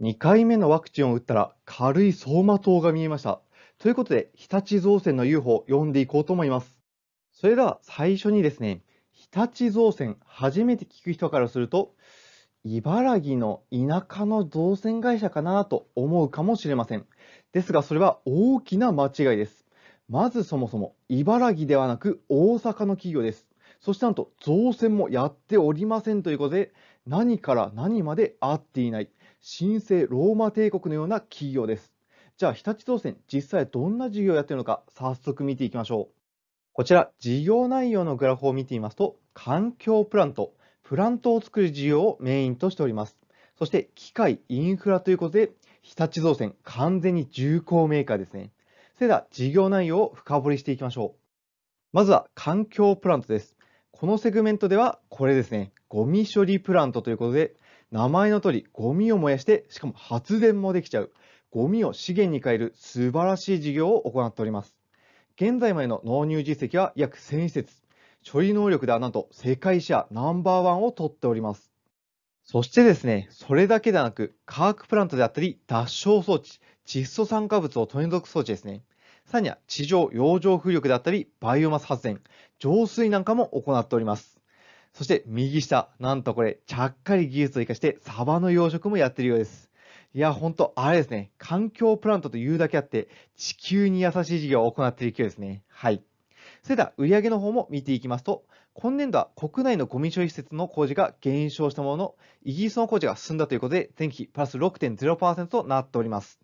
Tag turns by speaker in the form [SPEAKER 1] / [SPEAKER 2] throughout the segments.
[SPEAKER 1] 2回目のワクチンを打ったら軽い走馬灯が見えました。ということで、日立造船の UFO 読んでいこうと思います。それでは最初にですね、日立造船、初めて聞く人からすると、茨城の田舎の造船会社かなと思うかもしれません。ですが、それは大きな間違いです。まずそもそも、茨城ではなく大阪の企業です。そしてなんと、造船もやっておりませんということで、何から何まで合っていない。神聖ローマ帝国のような企業です。じゃあ日立造船、実際どんな事業をやっているのか、早速見ていきましょう。こちら、事業内容のグラフを見てみますと、環境プラント、プラントを作る事業をメインとしております。そして、機械、インフラということで、日立造船、完全に重工メーカーですね。それでは、事業内容を深掘りしていきましょう。まずは、環境プラントです。このセグメントでは、これですね、ゴミ処理プラントということで、名前の通り、ゴミを燃やして、しかも発電もできちゃう。ゴミを資源に変える素晴らしい事業を行っております。現在までの納入実績は約1000施設。処理能力ではなんと世界シェアナンバーワンを取っております。そしてですね、それだけではなく、化学プラントであったり、脱硝装置、窒素酸化物を取り除く装置ですね。さらには地上洋上風力であったり、バイオマス発電、浄水なんかも行っております。そして右下、なんとこれ、ちゃっかり技術を生かしてサバの養殖もやってるようです。いや、ほんと、あれですね。環境プラントというだけあって、地球に優しい事業を行っている勢いですね。はい。それでは、売上の方も見ていきますと、今年度は国内のゴミ処理施設の工事が減少したものの、イギリスの工事が進んだということで、前期プラス6.0%となっております。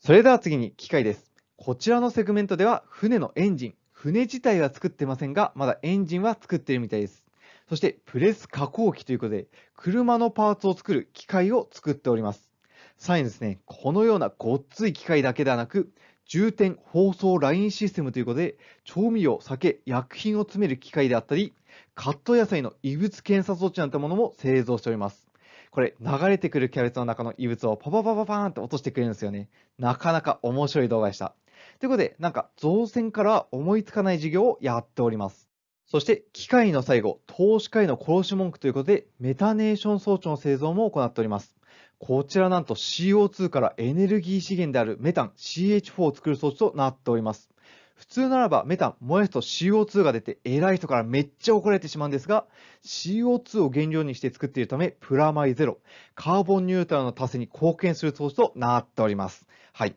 [SPEAKER 1] それでは次に機械です。こちらのセグメントでは、船のエンジン、船自体は作ってませんが、まだエンジンは作ってるみたいです。そしてプレス加工機ということで、車のパーツを作る機械を作っております。さらにですね、このようなごっつい機械だけではなく、重点包装ラインシステムということで、調味料、酒、薬品を詰める機械であったり、カット野菜の異物検査装置なんてものも製造しております。これ、流れてくるキャベツの中の異物をパパパパパーンって落としてくれるんですよね。なかなか面白い動画でした。ということで、なんか造船から思いつかない授業をやっております。そして、機械の最後、投資家への殺し文句ということで、メタネーション装置の製造も行っております。こちらなんと CO2 からエネルギー資源であるメタン CH4 を作る装置となっております。普通ならばメタン燃やすと CO2 が出て偉い人からめっちゃ怒られてしまうんですが CO2 を原料にして作っているためプラマイゼロカーボンニュートラルの達成に貢献する装置となっております。はい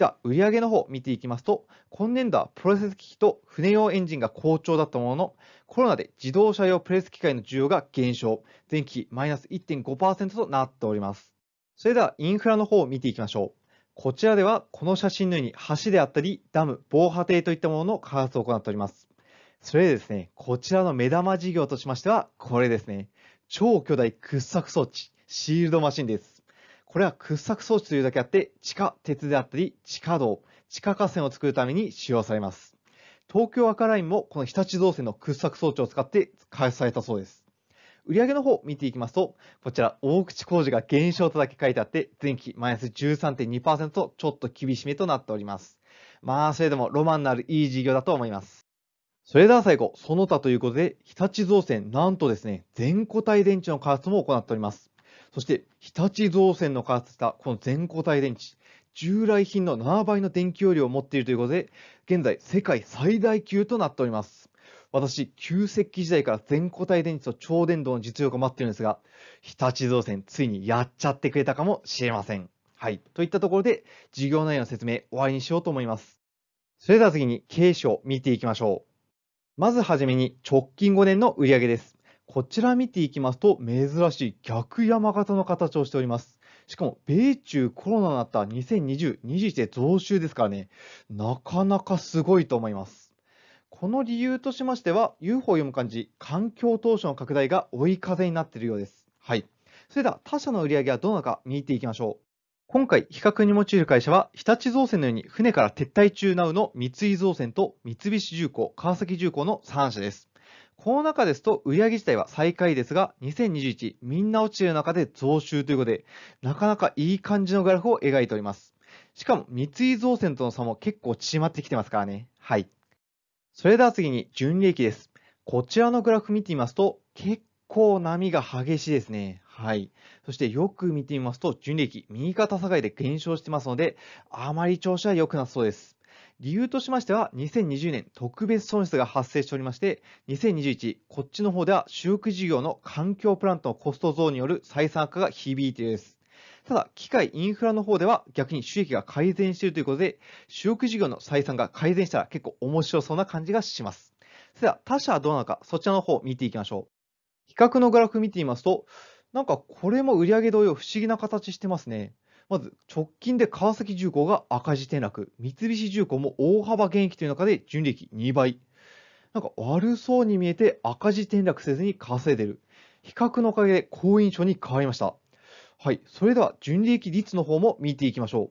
[SPEAKER 1] では、売上の方を見ていきますと、今年度はプロセス機器と船用エンジンが好調だったものの、コロナで自動車用プレス機械の需要が減少、前期マイナス1.5%となっております。それでは、インフラの方を見ていきましょう。こちらでは、この写真のように橋であったり、ダム、防波堤といったものの開発を行っております。それでですね、こちらの目玉事業としましては、これですね。超巨大掘削装置、シールドマシンです。これは掘削装置というだけあって、地下鉄であったり、地下道、地下河川を作るために使用されます。東京赤ラインもこの日立造船の掘削装置を使って開発されたそうです。売上の方見ていきますと、こちら大口工事が減少とだけ書いてあって、前期マイナス13.2%とちょっと厳しめとなっております。まあ、それでもロマンのあるいい事業だと思います。それでは最後、その他ということで、日立造船、なんとですね、全固体電池の開発も行っております。そして日立造船の開発したこの全固体電池、従来品の7倍の電気容量を持っているということで、現在世界最大級となっております。私、旧石器時代から全固体電池と超電導の実用化を待っているんですが、日立造船、ついにやっちゃってくれたかもしれません。はい。といったところで、事業内容の説明、終わりにしようと思います。それでは次に経営書を見ていきましょう。まずはじめに直近5年の売上です。こちら見ていきますと、珍しい逆山形の形をしております。しかも、米中コロナになった2020、21で増収ですからね、なかなかすごいと思います。この理由としましては、UFO を読む感じ、環境投資の拡大が追い風になっているようです。はい。それでは、他社の売り上げはどうなのか見ていきましょう。今回、比較に用いる会社は、日立造船のように船から撤退中なうの三井造船と三菱重工、川崎重工の3社です。この中ですと、売上自体は最下位ですが、2021みんな落ちている中で増収ということで、なかなかいい感じのグラフを描いております。しかも、三井造船との差も結構縮まってきてますからね。はい。それでは次に、純利益です。こちらのグラフ見てみますと、結構波が激しいですね。はい。そしてよく見てみますと、純利益、右肩下がりで減少してますので、あまり調子は良くなさそうです。理由としましては、2020年特別損失が発生しておりまして、2021、こっちの方では主力事業の環境プラントのコスト増による採算悪化が響いているです。ただ、機械インフラの方では逆に収益が改善しているということで、主力事業の採算が改善したら結構面白そうな感じがします。それでは他社はどうなのか、そちらの方を見ていきましょう。比較のグラフ見てみますと、なんかこれも売上同様不思議な形してますね。まず直近で川崎重工が赤字転落、三菱重工も大幅減益という中で純利益2倍。なんか悪そうに見えて赤字転落せずに稼いでる。比較のおかげで好印象に変わりました。はい、それでは純利益率の方も見ていきましょう。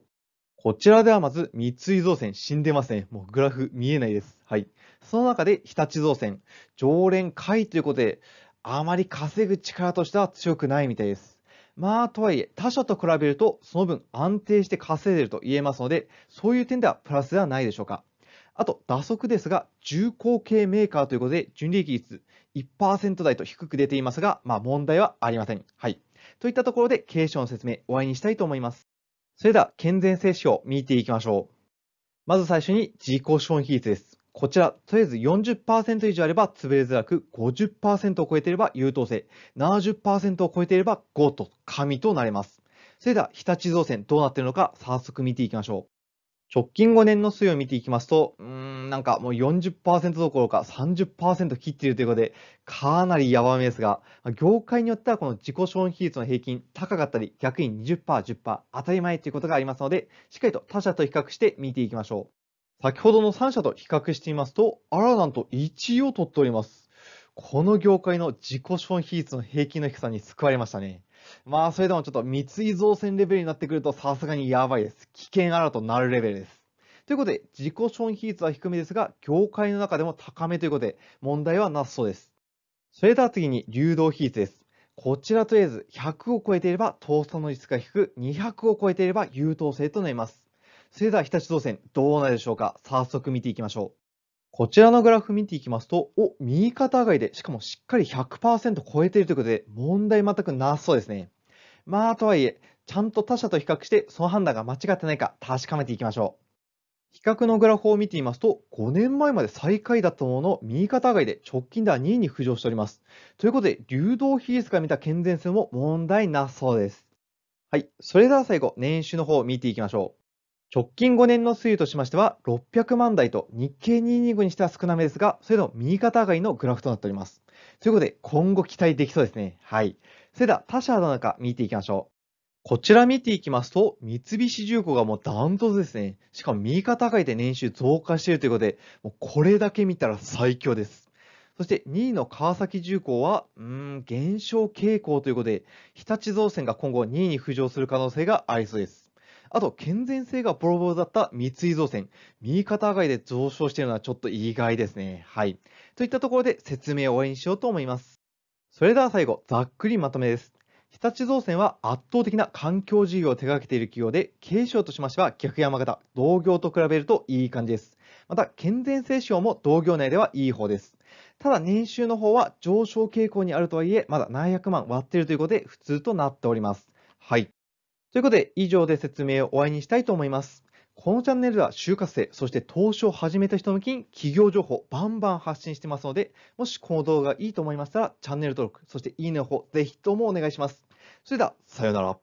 [SPEAKER 1] こちらではまず三井造船死んでません。もうグラフ見えないです。はい。その中で日立造船、常連会ということで、あまり稼ぐ力としては強くないみたいです。まあ、とはいえ、他社と比べると、その分安定して稼いでると言えますので、そういう点ではプラスではないでしょうか。あと、打足ですが、重工系メーカーということで、純利益率1%台と低く出ていますが、まあ、問題はありません。はい。といったところで、経営者の説明、終わりにしたいと思います。それでは、健全性指標を見ていきましょう。まず最初に、自己消費率です。こちら、とりあえず40%以上あれば潰れづらく、50%を超えていれば優等生、70%を超えていれば5と神となれます。それでは、日立造船どうなっているのか、早速見ていきましょう。直近5年の推移を見ていきますと、うーん、なんかもう40%どころか30%切っているということで、かなりやばめですが、業界によってはこの自己消費率の平均高かったり、逆に20%、10%当たり前ということがありますので、しっかりと他社と比較して見ていきましょう。先ほどの3社と比較してみますと、アラなんと1位を取っております。この業界の自己消費率の平均の低さに救われましたね。まあ、それでもちょっと三井造船レベルになってくるとさすがにやばいです。危険アラとなるレベルです。ということで、自己消費率は低めですが、業界の中でも高めということで、問題はなさそうです。それでは次に流動比率です。こちらとりあえず100を超えていれば倒産の率が低く、200を超えていれば優等生となります。それでは日立造船、どうなるでしょうか早速見ていきましょう。こちらのグラフ見ていきますと、お、右肩上がりで、しかもしっかり100%超えているということで、問題全くなさそうですね。まあ、とはいえ、ちゃんと他社と比較して、その判断が間違ってないか確かめていきましょう。比較のグラフを見てみますと、5年前まで最下位だったものの、右肩上がりで直近では2位に浮上しております。ということで、流動比率から見た健全性も問題なさそうです。はい、それでは最後、年収の方を見ていきましょう。直近5年の推移としましては、600万台と日経225にしては少なめですが、それでも右肩上がりのグラフとなっております。ということで、今後期待できそうですね。はい。それでは、他社の中見ていきましょう。こちら見ていきますと、三菱重工がもうダントツですね。しかも右肩上がりで年収増加しているということで、もうこれだけ見たら最強です。そして2位の川崎重工は、うーん、減少傾向ということで、日立造船が今後2位に浮上する可能性がありそうです。あと、健全性がボロボロだった三井造船。右肩上がりで上昇しているのはちょっと意外ですね。はい。といったところで説明を終わりにしようと思います。それでは最後、ざっくりまとめです。日立造船は圧倒的な環境事業を手掛けている企業で、軽症としましては逆山形、同業と比べるといい感じです。また、健全性賞も同業内ではいい方です。ただ、年収の方は上昇傾向にあるとはいえ、まだ700万割っているということで、普通となっております。はい。ということで、以上で説明を終わりにしたいと思います。このチャンネルでは就活生、そして投資を始めた人向きに企業情報バンバン発信してますので、もしこの動画がいいと思いましたら、チャンネル登録、そしていいねの方、ぜひともお願いします。それでは、さようなら。